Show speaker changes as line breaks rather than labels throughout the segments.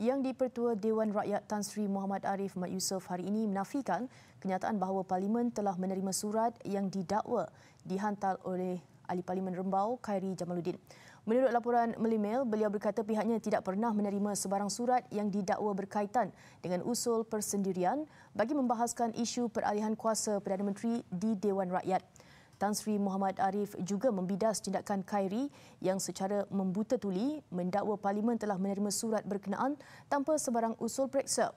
Yang dipertua Dewan Rakyat Tan Sri Muhammad Arif Mat Yusof hari ini menafikan kenyataan bahawa Parlimen telah menerima surat yang didakwa dihantar oleh Ahli Parlimen Rembau Khairi Jamaluddin. Menurut laporan Melimel, beliau berkata pihaknya tidak pernah menerima sebarang surat yang didakwa berkaitan dengan usul persendirian bagi membahaskan isu peralihan kuasa Perdana Menteri di Dewan Rakyat. Tan Sri Muhammad Arif juga membidas tindakan Khairi yang secara membuta tuli mendakwa parlimen telah menerima surat berkenaan tanpa sebarang usul periksa.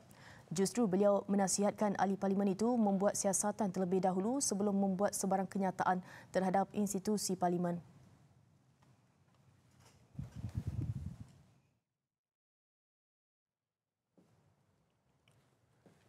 Justru beliau menasihatkan ahli parlimen itu membuat siasatan terlebih dahulu sebelum membuat sebarang kenyataan terhadap institusi parlimen.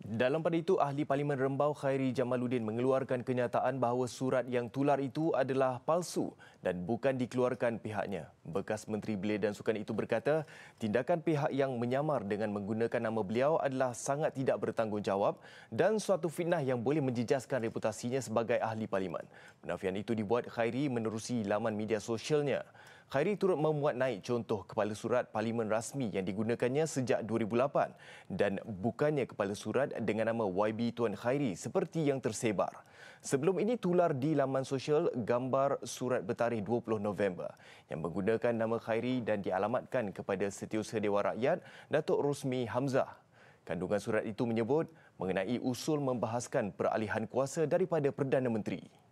Dalam pada itu, Ahli Parlimen Rembau Khairi Jamaluddin mengeluarkan kenyataan bahawa surat yang tular itu adalah palsu dan bukan dikeluarkan pihaknya. Bekas Menteri Belia dan Sukan itu berkata, tindakan pihak yang menyamar dengan menggunakan nama beliau adalah sangat tidak bertanggungjawab dan suatu fitnah yang boleh menjejaskan reputasinya sebagai Ahli Parlimen. Penafian itu dibuat Khairi menerusi laman media sosialnya. Khairi turut memuat naik contoh kepala surat parlimen rasmi yang digunakannya sejak 2008 dan bukannya kepala surat dengan nama YB Tuan Khairi seperti yang tersebar. Sebelum ini tular di laman sosial gambar surat bertarikh 20 November yang menggunakan nama Khairi dan dialamatkan kepada Setiausaha Dewan Rakyat Datuk Rusmi Hamzah. Kandungan surat itu menyebut mengenai usul membahaskan peralihan kuasa daripada Perdana Menteri.